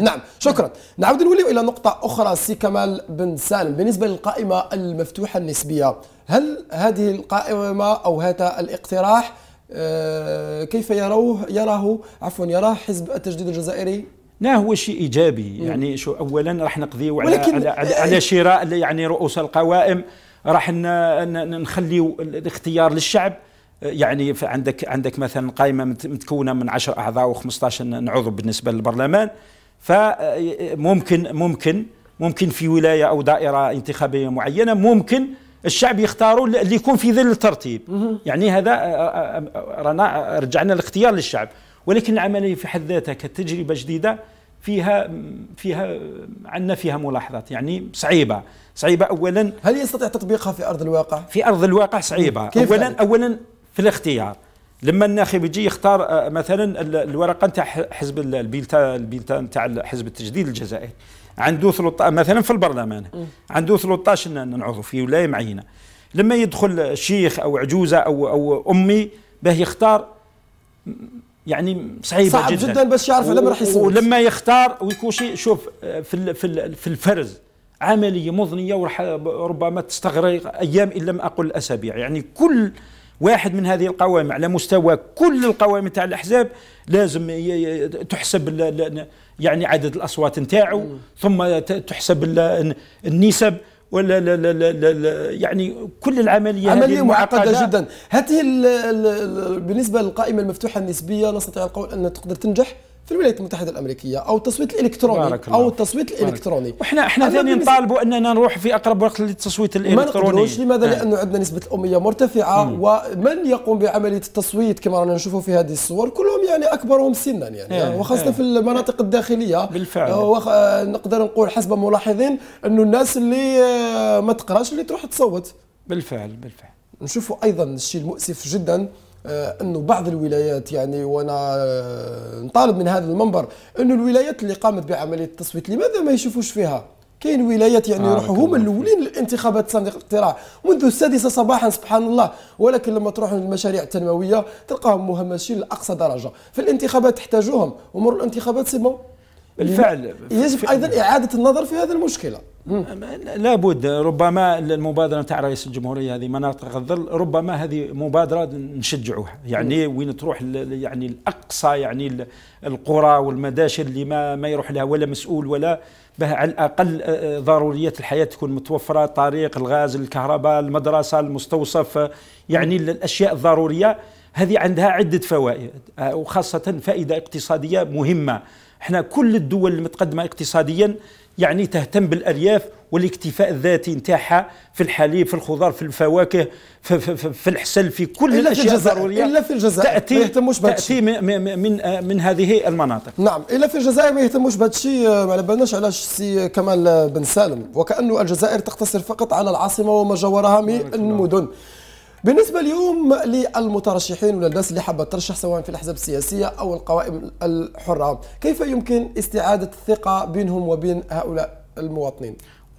نعم شكرا نعود نولي إلى نقطة أخرى سي كمال بن سالم بالنسبة للقائمة المفتوحة النسبية هل هذه القائمة أو هذا الاقتراح آه، كيف يروه يراه عفوا يراه حزب التجديد الجزائري لا هو شيء ايجابي يعني شو اولا راح نقضيو على على, على, إيه، على شراء يعني رؤوس القوائم راح نخليو الاختيار للشعب أه، يعني عندك عندك مثلا قائمه متكونه من 10 اعضاء و15 عضو بالنسبه للبرلمان فممكن أه، أه، ممكن ممكن في ولايه او دائره انتخابيه معينه ممكن الشعب يختاروا اللي يكون في ظل الترتيب يعني هذا رانا رجعنا الاختيار للشعب ولكن العمليه في حد ذاتها كتجربه جديده فيها فيها عندنا فيها ملاحظات يعني صعيبه صعيبه اولا هل يستطيع تطبيقها في ارض الواقع في ارض الواقع صعيبه كيف اولا هل؟ اولا في الاختيار لما الناخب يجي يختار آه، مثلا الورقه نتاع حزب البيلتا البيلتا نتاع حزب التجديد الجزائري عنده 13 مثلا في البرلمان عنده 13 نعضو في ولايه معينه لما يدخل شيخ او عجوزه او او امي باه يختار يعني صعيبه صعب جدا, جدا باش يعرف لما راح يصوت ولما يختار ويكون شيء شوف آه، في في الفرز عمليه مضنيه وربما تستغرق ايام ان لم اقل اسابيع يعني كل واحد من هذه القوائم على مستوى كل القوائم تاع الاحزاب لازم تحسب يعني عدد الاصوات نتاعو ثم تحسب النسب ولا لا لا لا لا يعني كل العمليه عمليه معقده جدا هذه بالنسبه للقائمه المفتوحه النسبيه نستطيع القول ان تقدر تنجح في الولايات المتحده الامريكيه او التصويت الالكتروني او التصويت الالكتروني وحنا احنا ثاني نطالبوا اننا نروح في اقرب وقت للتصويت الالكتروني ما لماذا نعم. لانه عندنا نسبه الاميه مرتفعه مم. ومن يقوم بعمليه التصويت كما رانا نشوفوا في هذه الصور كلهم يعني اكبرهم سنا يعني, نعم. يعني وخاصه نعم. في المناطق الداخليه بالفعل آه، وخ... آه، نقدر نقول حسب ملاحظين انه الناس اللي آه، ما تقراش اللي تروح تصوت بالفعل بالفعل نشوفوا ايضا الشيء المؤسف جدا آه، انه بعض الولايات يعني وانا آه، نطالب من هذا المنبر انه الولايات اللي قامت بعمليه التصويت لماذا ما يشوفوش فيها؟ كاين ولايات يعني آه يروحوا هما الاولين للانتخابات صندوق الاقتراع منذ السادسه صباحا سبحان الله ولكن لما تروحوا للمشاريع التنمويه تلقاهم مهمشين لاقصى درجه في الانتخابات تحتاجوهم ومر الانتخابات سي بالفعل يجب ايضا اعاده النظر في هذه المشكله لابد ربما المبادره نتاع رئيس الجمهوريه هذه مناطق الظل ربما هذه مبادره نشجعوها يعني وين تروح يعني الاقصى يعني القرى والمداشر اللي ما ما يروح لها ولا مسؤول ولا على الاقل ضروريات الحياه تكون متوفره الطريق الغاز الكهرباء المدرسه المستوصف يعني الاشياء الضروريه هذه عندها عده فوائد وخاصه فائده اقتصاديه مهمه احنا كل الدول المتقدمه اقتصاديا يعني تهتم بالارياف والاكتفاء الذاتي نتاعها في الحليب في الخضار في الفواكه في, في, في, في الحسل في كل إلا الاشياء الضروريه الا في الجزائر تاتي ما يهتموش تاتي من, من, من, هذه المناطق نعم الا في الجزائر ما يهتموش بهذا الشيء ما بالناش علاش سي كمال بن سالم وكانه الجزائر تقتصر فقط على العاصمه وما جاورها من المدن بالنسبه اليوم للمترشحين ولا الناس اللي حابه ترشح سواء في الاحزاب السياسيه او القوائم الحره كيف يمكن استعاده الثقه بينهم وبين هؤلاء المواطنين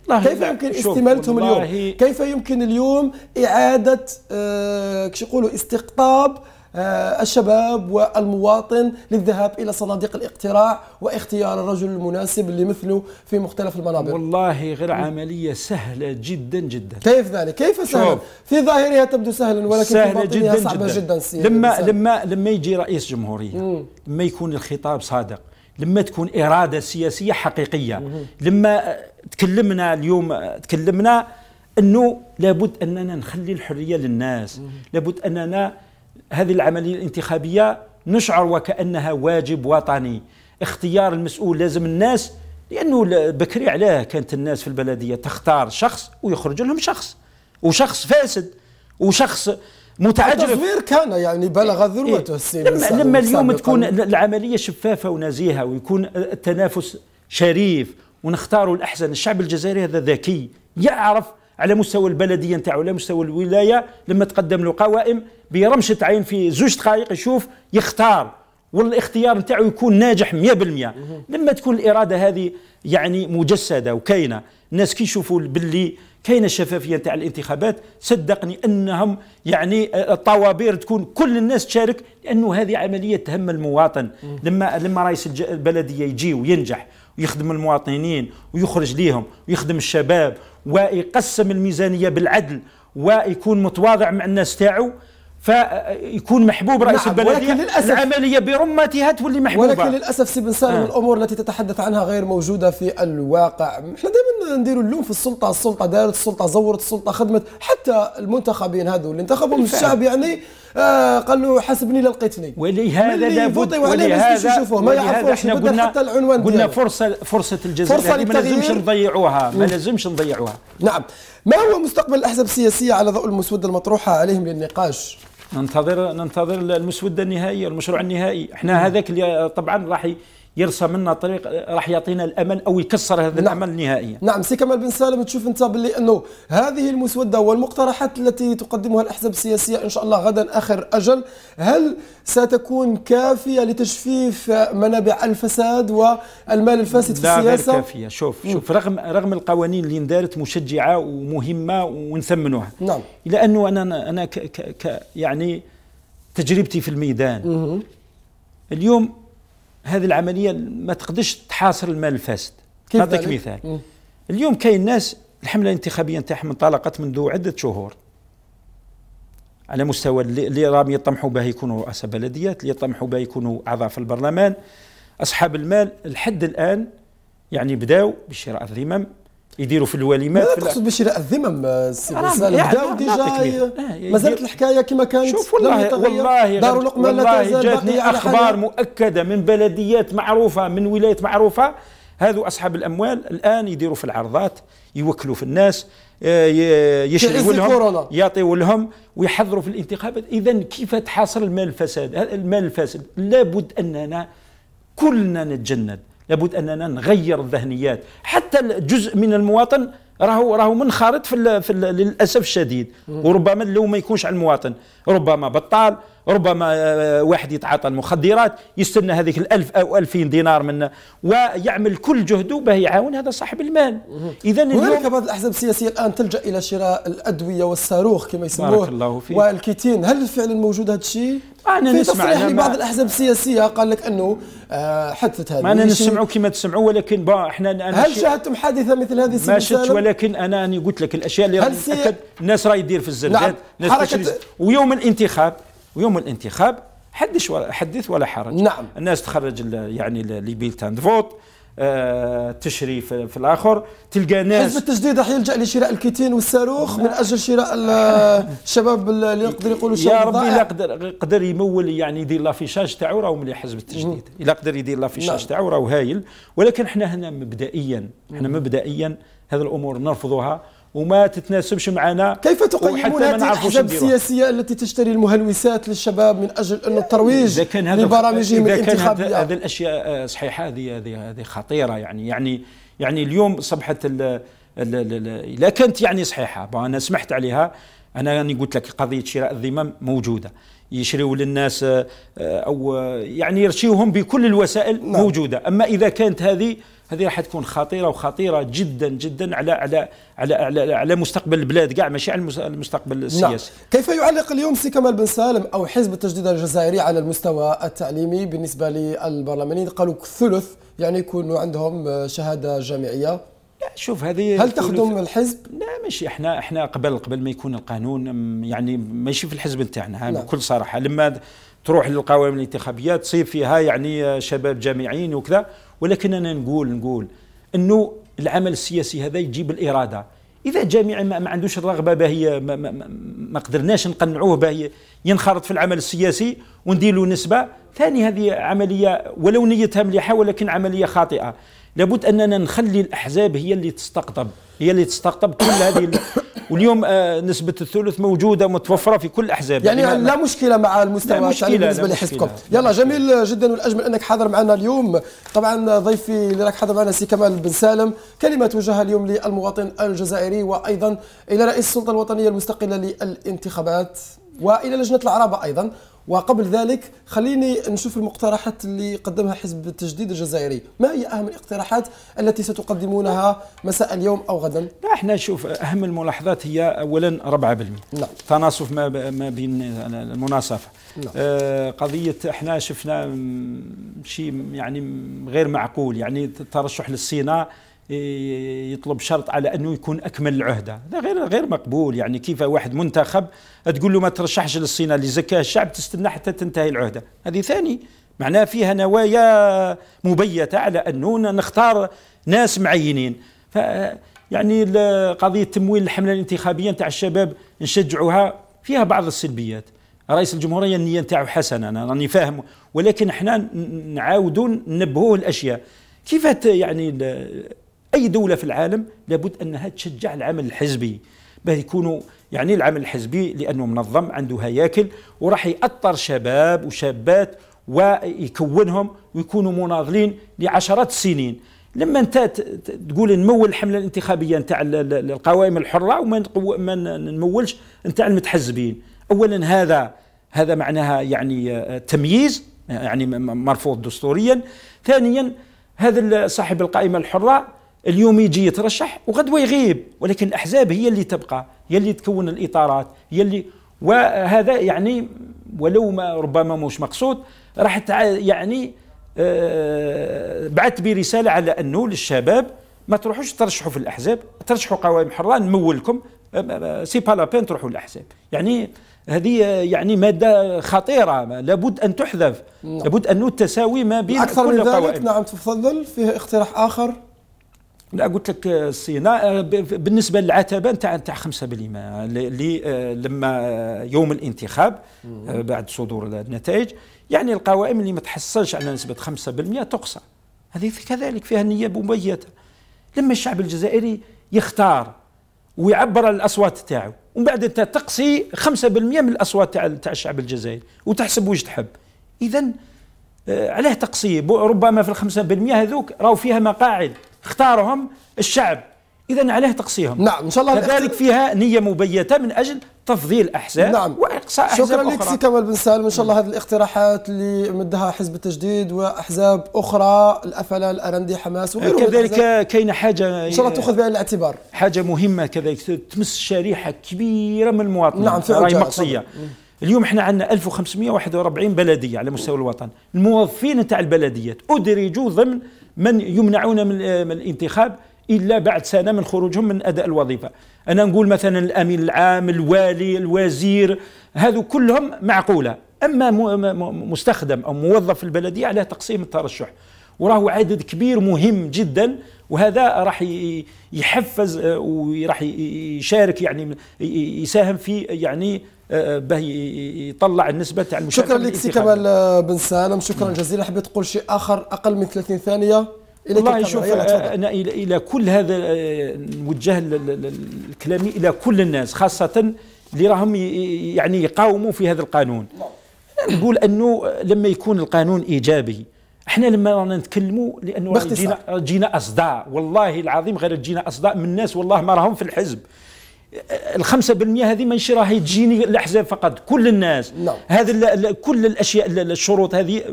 كيف يمكن استمالتهم اليوم كيف يمكن اليوم اعاده آه كش يقولوا استقطاب آه، الشباب والمواطن للذهاب إلى صناديق الاقتراع واختيار الرجل المناسب اللي مثله في مختلف المنابر والله غير عملية سهلة جدا جدا كيف ذلك؟ كيف سهل؟ في ظاهرها تبدو سهلا ولكن سهلة في جدا صعبة جدا, جدا لما لما لما يجي رئيس جمهورية مم. لما يكون الخطاب صادق لما تكون إرادة سياسية حقيقية مم. لما تكلمنا اليوم تكلمنا أنه لابد أننا نخلي الحرية للناس مم. لابد أننا هذه العملية الانتخابية نشعر وكأنها واجب وطني اختيار المسؤول لازم الناس لأنه بكري علاه كانت الناس في البلدية تختار شخص ويخرج لهم شخص وشخص فاسد وشخص متعجرف التصوير كان يعني بلغ ذروته إيه السيد لما, لما اليوم تكون العملية شفافة ونزيهة ويكون التنافس شريف ونختاروا الأحسن الشعب الجزائري هذا ذكي يعرف على مستوى البلديه نتاعو على مستوى الولايه لما تقدم له قوائم برمشه عين في زوج دقائق يشوف يختار والاختيار نتاعو يكون ناجح 100% لما تكون الاراده هذه يعني مجسده وكاينه الناس كي يشوفوا باللي كاينه الشفافيه نتاع الانتخابات صدقني انهم يعني الطوابير تكون كل الناس تشارك لانه هذه عمليه تهم المواطن لما لما رئيس البلديه يجي وينجح ويخدم المواطنين ويخرج ليهم ويخدم الشباب ويقسم الميزانيه بالعدل ويكون متواضع مع الناس تاعو فيكون محبوب رئيس نعم البلديه ولكن للأسف العمليه برمتها تولي محبوبه ولكن للاسف سي بن سالم آه. الامور التي تتحدث عنها غير موجوده في الواقع احنا دائما نديروا اللوم في السلطه السلطه دارت السلطه زورت السلطه خدمت حتى المنتخبين هذو اللي انتخبهم الشعب يعني آه قال له حاسبني لقيتني ولهذا لابد ولهذا يشوفوه ما يعرفوش قلنا حتى العنوان قلنا فرصه فرصه الجزائر فرصه ما لازمش نضيعوها ما لازمش نضيعوها نعم ما هو مستقبل الاحزاب السياسيه على ضوء المسوده المطروحه عليهم للنقاش ننتظر ننتظر المسوده النهائيه المشروع النهائي احنا هذاك اللي طبعا راح يرسم لنا طريق راح يعطينا الامل او يكسر هذا نعم. الامل نهائيا. نعم سي كمال بن سالم تشوف انت باللي انه هذه المسوده والمقترحات التي تقدمها الاحزاب السياسيه ان شاء الله غدا اخر اجل هل ستكون كافيه لتجفيف منابع الفساد والمال الفاسد في السياسه؟ لا غير كافيه شوف شوف رغم رغم القوانين اللي اندارت مشجعه ومهمه ونثمنوها. نعم. الا انه انا انا ك ك ك يعني تجربتي في الميدان مم. اليوم هذه العمليه ما تقدرش تحاصر المال الفاسد نعطيك مثال مم. اليوم كاين ناس الحمله الانتخابيه نتاعهم انطلقت منذ عده شهور على مستوى اللي راهم يطمحوا به يكونوا رؤساء بلديات اللي يطمحوا به يكونوا اعضاء في البرلمان اصحاب المال لحد الان يعني بداوا بشراء الذمم يديروا في الوليمات لا تقصد باش الذمم آه، السي بن بداو ديجا مازالت الحكايه كما كانت شوف والله والله دار لقمه لا تزال جاتني اخبار مؤكده من بلديات معروفه من ولايات معروفه هذو اصحاب الاموال الان يديروا في العرضات يوكلوا في الناس آه، يشريوا لهم يعطيوا لهم ويحضروا في الانتخابات اذا كيف تحاصر المال الفساد المال الفاسد لابد اننا كلنا نتجند لابد اننا نغير الذهنيات حتى الجزء من المواطن راهو راهو منخرط في, الـ في الـ للاسف الشديد وربما لو ما يكونش على المواطن ربما بطال ربما آه، آه، واحد يتعاطى المخدرات يستنى هذيك الألف أو ألفين دينار منه ويعمل كل جهده باه يعاون هذا صاحب المال إذا هناك بعض الأحزاب السياسية الآن تلجأ إلى شراء الأدوية والصاروخ كما يسموه بارك الله فيك والكيتين هل فعلا موجود هذا الشيء؟ انا في نسمع تصريح لبعض الاحزاب السياسيه قال لك انه آه، حدثت هذه انا نسمعوا كما تسمعوا ولكن احنا أنا هل شاهدتم حادثه مثل هذه ما شفت ولكن انا اني قلت لك الاشياء اللي هل سي... أكد الناس راه يدير في الزلزال نعم. حركة... ويوم الانتخاب ويوم الانتخاب حدش ولا حدث ولا حرج نعم الناس تخرج يعني لي بيلتان فوت آه، تشري في, في الاخر تلقى ناس حزب التجديد راح يلجا لشراء الكيتين والصاروخ نعم. من اجل شراء الشباب اللي يقدر يقولوا يا ربي لا قدر قدر يمول يعني يدير لافيشاج تاعو راهو مليح حزب التجديد الا قدر يدير لافيشاج نعم. تاعو راهو هايل ولكن احنا هنا مبدئيا احنا مبدئيا هذه الامور نرفضها وما تتناسبش معنا كيف تقيمون هذه الاحزاب السياسيه التي تشتري المهلوسات للشباب من اجل انه الترويج لبرامجهم الانتخابيه هذه الاشياء آه، صحيحه هذه هذه هذه خطيره يعني يعني يعني اليوم اصبحت اذا كانت يعني صحيحه انا سمحت عليها انا راني قلت لك قضيه شراء الذمم موجوده يشريوا للناس آه، او آه، يعني يرشيوهم بكل الوسائل نعم. موجوده اما اذا كانت هذه هذه راح تكون خطيره وخطيره جدا جدا على على على على, على مستقبل البلاد كاع ماشي على المستقبل نعم. السياسي نعم. كيف يعلق اليوم سي كمال بن سالم او حزب التجديد الجزائري على المستوى التعليمي بالنسبه للبرلمانيين قالوا ثلث يعني يكونوا عندهم شهاده جامعيه شوف هذه هل تخدم الحزب؟ ماشي احنا احنا قبل قبل ما يكون القانون يعني ماشي في الحزب نتاعنا بكل صراحه لما تروح للقوائم الانتخابيه تصير فيها يعني شباب جامعين وكذا ولكن انا نقول نقول انه العمل السياسي هذا يجيب الاراده اذا جامعي ما, ما عندوش الرغبه باهي ما, ما, ما قدرناش نقنعوه باهي ينخرط في العمل السياسي وندير له نسبه ثاني هذه عمليه ولو نيتها مليحه ولكن عمليه خاطئه لابد اننا نخلي الاحزاب هي اللي تستقطب هي اللي تستقطب كل هذه واليوم آه نسبة الثلث موجودة متوفرة في كل الأحزاب يعني, يعني لا مشكلة مع المستوى التعليمي بالنسبة لحزبكم يلا جميل جدا والأجمل أنك حاضر معنا اليوم طبعا ضيفي اللي راك حاضر معنا سي كمال بن سالم كلمة توجهها اليوم للمواطن الجزائري وأيضا إلى رئيس السلطة الوطنية المستقلة للانتخابات والى لجنه العرابه ايضا وقبل ذلك خليني نشوف المقترحات اللي قدمها حزب التجديد الجزائري ما هي أهم الاقتراحات التي ستقدمونها مساء اليوم أو غدا لا احنا شوف أهم الملاحظات هي أولا 4% نعم. تناصف ما بين المناصفة نعم. آه قضية احنا شفنا شيء يعني غير معقول يعني ترشح للصيناء يطلب شرط على انه يكون اكمل العهده هذا غير غير مقبول يعني كيف واحد منتخب تقول له ما ترشحش للصينه لزكاه الشعب تستنى حتى تنتهي العهده هذه ثاني معناه فيها نوايا مبيته على انه نختار ناس معينين ف يعني قضيه تمويل الحمله الانتخابيه نتاع الشباب نشجعوها فيها بعض السلبيات رئيس الجمهوريه النيه نتاعو حسنه انا راني فاهم ولكن احنا نعاودوا ننبهوه الاشياء كيف يعني اي دوله في العالم لابد انها تشجع العمل الحزبي باه يكونوا يعني العمل الحزبي لانه منظم عنده هياكل وراح ياثر شباب وشابات ويكونهم ويكونوا مناضلين لعشرات السنين لما انت تقول نمول الحمله الانتخابيه نتاع القوائم الحره وما نمولش نتاع المتحزبين اولا هذا هذا معناها يعني آه، تمييز يعني مرفوض دستوريا ثانيا هذا صاحب القائمه الحره اليوم يجي يترشح وغدوه يغيب ولكن الاحزاب هي اللي تبقى هي اللي تكون الاطارات هي اللي وهذا يعني ولو ما ربما مش مقصود راح يعني أه بعث برساله على انه للشباب ما تروحوش ترشحوا في الاحزاب ترشحوا قوائم حره نمولكم آه، آه، آه، سي با لابين تروحوا للاحزاب يعني هذه يعني ماده خطيره لابد ان تحذف نعم. لابد انه التساوي ما بين اكثر كل من ذلك القوائم. نعم تفضل فيه اقتراح اخر لا قلت لك آه، الصينة آه، بالنسبة للعتبة نتاع نتاع 5% اللي آه، لما يوم الانتخاب بعد صدور النتائج يعني القوائم اللي ما تحصلش على نسبة 5% تقصى هذه في كذلك فيها نيه مبيتة لما الشعب الجزائري يختار ويعبر على الأصوات تاعو ومن بعد أنت تقصي 5% من الأصوات تاع تاع الشعب الجزائري وتحسب واش تحب إذا علاه تقصي ربما في ال 5% هذوك راهو فيها مقاعد اختارهم الشعب اذا عليه تقصيهم نعم ان شاء الله كذلك الاخت... فيها نيه مبيته من اجل تفضيل احزاب نعم واقصاء احزاب شكرا لك سي كمال بن سالم ان شاء الله هذه الاقتراحات اللي مدها حزب التجديد واحزاب اخرى الافلا الارندي حماس وغيرهم آه، كذلك كاين حاجه ان شاء الله تاخذ بعين الاعتبار حاجه مهمه كذلك تمس شريحه كبيره من المواطنين نعم راي مقصيه طبعا. اليوم احنا عندنا 1541 بلديه على مستوى الوطن الموظفين نتاع البلديات ادرجوا ضمن من يمنعون آه، من الانتخاب الا بعد سنه من خروجهم من اداء الوظيفه انا نقول مثلا الامين العام الوالي الوزير هذو كلهم معقوله اما مستخدم او موظف في البلديه عليه تقسيم الترشح وراه عدد كبير مهم جدا وهذا راح يحفز آه، وراح يشارك يعني يساهم في يعني باه يطلع النسبه تاع المشاركه شكرا لك سي كمال آه، بن سالم شكرا جزيلا حبيت تقول شيء اخر اقل من 30 ثانيه والله شوف آه، انا الى الى كل هذا نوجه آه، كلامي الى كل الناس خاصه اللي راهم يعني يقاوموا في هذا القانون نقول انه لما يكون القانون ايجابي احنا لما رانا نتكلموا لانه جينا جينا اصداء والله العظيم غير جينا اصداء من الناس والله ما راهم في الحزب الخمسة بالمئة هذه ماشي راهي تجيني الأحزاب فقط كل الناس no. نعم. هذا كل الأشياء الشروط هذه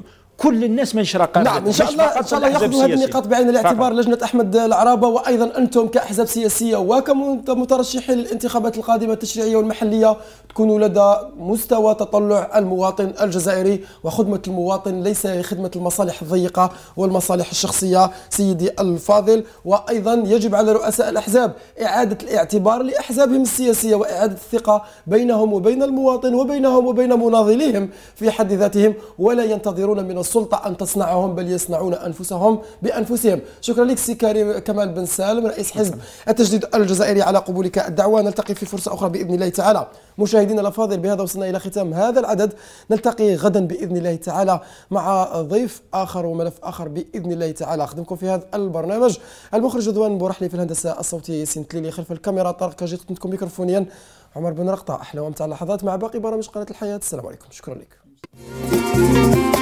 كل الناس من شراقه نعم ان شاء الله ان شاء الله ياخذوا هذه النقاط بعين الاعتبار لجنه احمد العرابه وايضا انتم كاحزاب سياسيه وكمترشحين للانتخابات القادمه التشريعيه والمحليه تكونوا لدى مستوى تطلع المواطن الجزائري وخدمه المواطن ليس خدمه المصالح الضيقه والمصالح الشخصيه سيدي الفاضل وايضا يجب على رؤساء الاحزاب اعاده الاعتبار لاحزابهم السياسيه واعاده الثقه بينهم وبين المواطن وبينهم وبين مناضليهم في حد ذاتهم ولا ينتظرون من السلطة أن تصنعهم بل يصنعون أنفسهم بأنفسهم شكرا لك سي كريم كمال بن سالم رئيس حزب التجديد الجزائري على قبولك الدعوة نلتقي في فرصة أخرى بإذن الله تعالى مشاهدينا الأفاضل بهذا وصلنا إلى ختام هذا العدد نلتقي غدا بإذن الله تعالى مع ضيف آخر وملف آخر بإذن الله تعالى أخدمكم في هذا البرنامج المخرج دوان بورحلي في الهندسة الصوتية ياسين تليلي خلف الكاميرا طارق كاجي خدمتكم ميكروفونيا عمر بن رقطة أحلى ومتع اللحظات مع باقي برامج قناة الحياة السلام عليكم شكرا لك